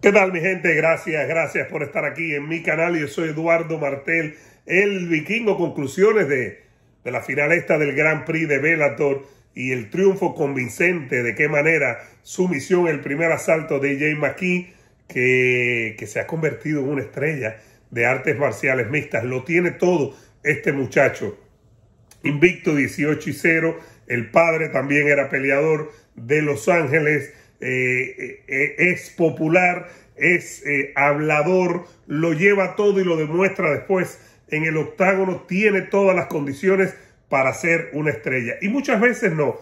¿Qué tal mi gente? Gracias, gracias por estar aquí en mi canal. Yo soy Eduardo Martel, el vikingo. Conclusiones de, la final esta del Gran Prix de velator y el triunfo convincente de qué manera sumisión, el primer asalto de Jay McKee, que, que se ha convertido en una estrella de artes marciales mixtas. Lo tiene todo este muchacho. Invicto 18 y 0. El padre también era peleador de Los Ángeles. Eh, eh, eh, es popular, es hablador, lo lleva todo y lo demuestra después en el octágono, tiene todas las condiciones para ser una estrella. Y muchas veces no.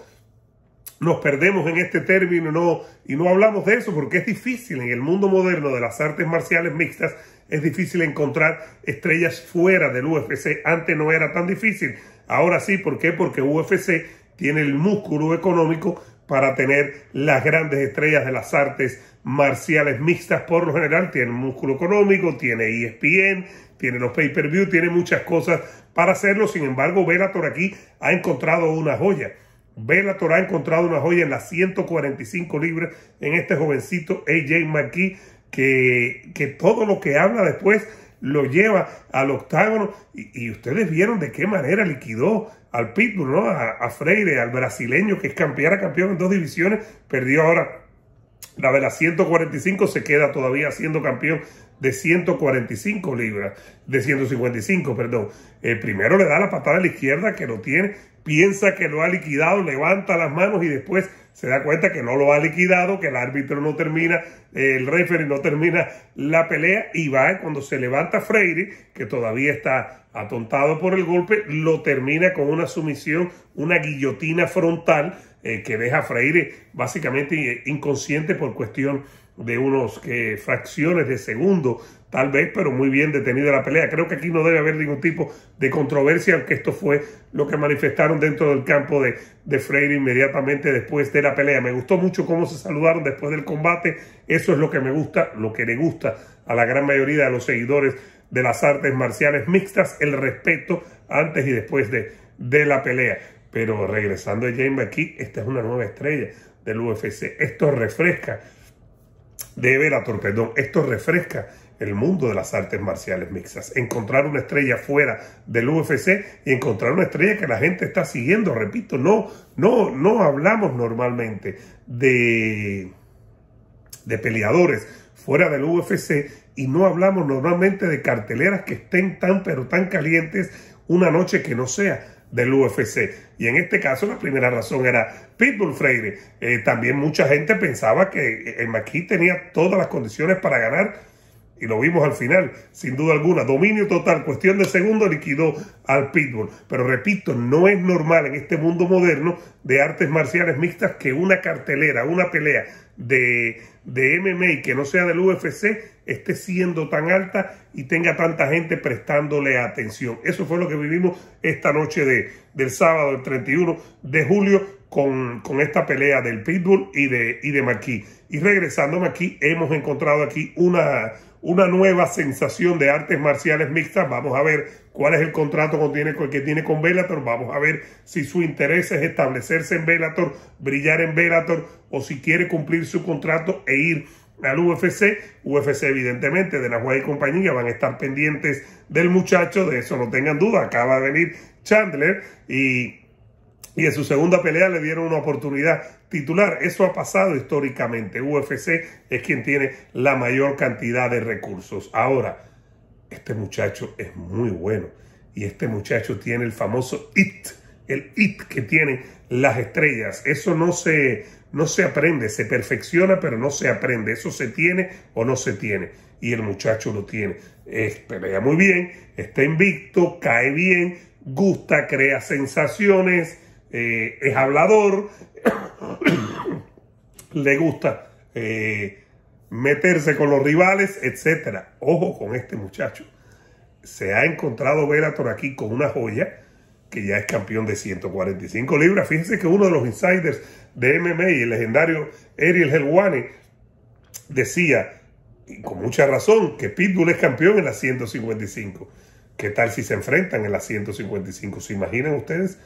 Nos perdemos en este término no, y no hablamos de eso porque es difícil en el mundo moderno de las artes marciales mixtas, es difícil encontrar estrellas fuera del UFC. Antes no era tan difícil, ahora sí, ¿por qué? Porque UFC tiene el músculo económico para tener las grandes estrellas de las artes marciales mixtas por lo general. Tiene músculo económico, tiene ESPN, tiene los pay-per-view, tiene muchas cosas para hacerlo. Sin embargo, Velator aquí ha encontrado una joya. Velator ha encontrado una joya en las 145 libras en este jovencito AJ McKee que, que todo lo que habla después lo lleva al octágono. Y, ustedes vieron de qué manera liquidó al Pitbull, ¿no? A, Freire, al brasileño que es campeón, campeón en dos divisiones, perdió ahora la de las 145, se queda todavía siendo campeón de 145 libras, de 155, perdón. El eh, primero le da la patada a la izquierda que lo tiene, piensa que lo ha liquidado, levanta las manos y después se da cuenta que no lo ha liquidado, que el árbitro no termina, el referee no termina la pelea y va cuando se levanta Freire, que todavía está atontado por el golpe, lo termina con una sumisión, una guillotina frontal eh, que deja a Freire básicamente eh, inconsciente por cuestión de unos fracciones de segundo, tal vez, pero muy bien detenida la pelea. Creo que aquí no debe haber ningún tipo de controversia, aunque esto fue lo que manifestaron dentro del campo de, de Freire inmediatamente después de la pelea. Me gustó mucho cómo se saludaron después del combate. Eso es lo que me gusta, lo que le gusta a la gran mayoría de los seguidores de las artes marciales mixtas, el respeto antes y después de, la pelea. Pero regresando a James aquí, esta es una nueva estrella del UFC. Esto refresca, de la torpedón, esto refresca el mundo de las artes marciales mixtas. Encontrar una estrella fuera del UFC y encontrar una estrella que la gente está siguiendo. Repito, no, no, no hablamos normalmente de, de peleadores fuera del UFC y no hablamos normalmente de carteleras que estén tan pero tan calientes una noche que no sea del UFC. Y en este caso la primera razón era Pitbull Freire. Eh, también mucha gente pensaba que eh, el Maquis tenía todas las condiciones para ganar y lo vimos al final, sin duda alguna. Dominio total, cuestión de segundo, liquidó al pitbull. Pero repito, no es normal en este mundo moderno de artes marciales mixtas que una cartelera, una pelea de, de MMA que no sea del UFC esté siendo tan alta y tenga tanta gente prestándole atención. Eso fue lo que vivimos esta noche de, del sábado, el 31 de julio, con, esta pelea del Pitbull y de, y de Y regresando a hemos encontrado aquí una una nueva sensación de artes marciales mixtas. Vamos a ver cuál es el contrato que tiene, con Bellator, Vamos a ver si su interés es establecerse en Bellator, brillar en Bellator, o si quiere cumplir su contrato e ir al UFC. UFC, evidentemente, de la y compañía van a estar pendientes del muchacho, de eso no tengan duda. Acaba de venir Chandler y y en su segunda pelea le dieron una oportunidad titular. Eso ha pasado históricamente. UFC es quien tiene la mayor cantidad de recursos. Ahora, este muchacho es muy bueno y este muchacho tiene el famoso IT, el IT que tienen las estrellas. Eso no se, no se aprende, se perfecciona, pero no se aprende. Eso se tiene o no se tiene. Y el muchacho lo tiene. pelea muy bien, está invicto, cae bien, gusta, crea sensaciones eh, es hablador, le gusta eh, meterse con los rivales, etc. Ojo con este muchacho. Se ha encontrado Velator aquí con una joya que ya es campeón de 145 libras. Fíjense que uno de los insiders de MMA, el legendario Ariel Helwani, decía, con mucha razón, que Pitbull es campeón en las 155. ¿Qué tal si se enfrentan en las 155? ¿Se imaginan ustedes?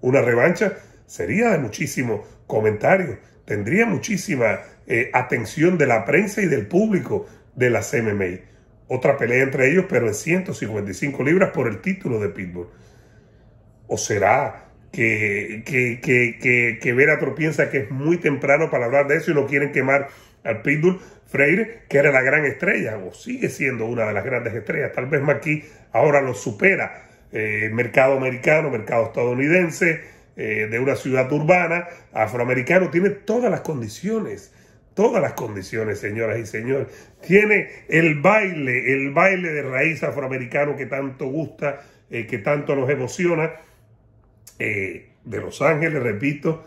una revancha, sería de muchísimo comentario, tendría muchísima eh, atención de la prensa y del público de la CMMI. Otra pelea entre ellos, pero en 155 libras por el título de Pitbull. ¿O será que, que, que, que, piensa que es muy temprano para hablar de eso y no quieren quemar al Pitbull Freire, que era la gran estrella, o sigue siendo una de las grandes estrellas? Tal vez Maquis ahora lo supera eh, mercado americano, mercado estadounidense, eh, de una ciudad urbana, afroamericano, tiene todas las condiciones, todas las condiciones, señoras y señores. Tiene el baile, el baile de raíz afroamericano que tanto gusta, eh, que tanto nos emociona. de Los Ángeles, repito,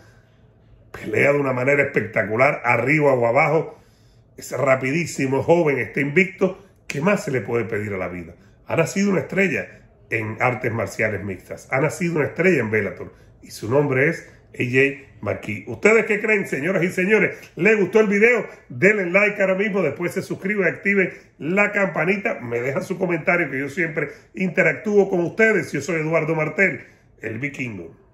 pelea de una manera espectacular, arriba o abajo. Es rapidísimo, joven, está invicto. ¿Qué más se le puede pedir a la vida? Ha nacido una estrella en artes marciales mixtas. Ha nacido una estrella en Bellator y su nombre es AJ Marquis. ¿Ustedes qué creen, señoras y señores? ¿Les gustó el video? Denle like ahora mismo, después se suscriben, activen la campanita, me dejan su comentario que yo siempre interactúo con ustedes. Yo soy Eduardo Martel, el vikingo.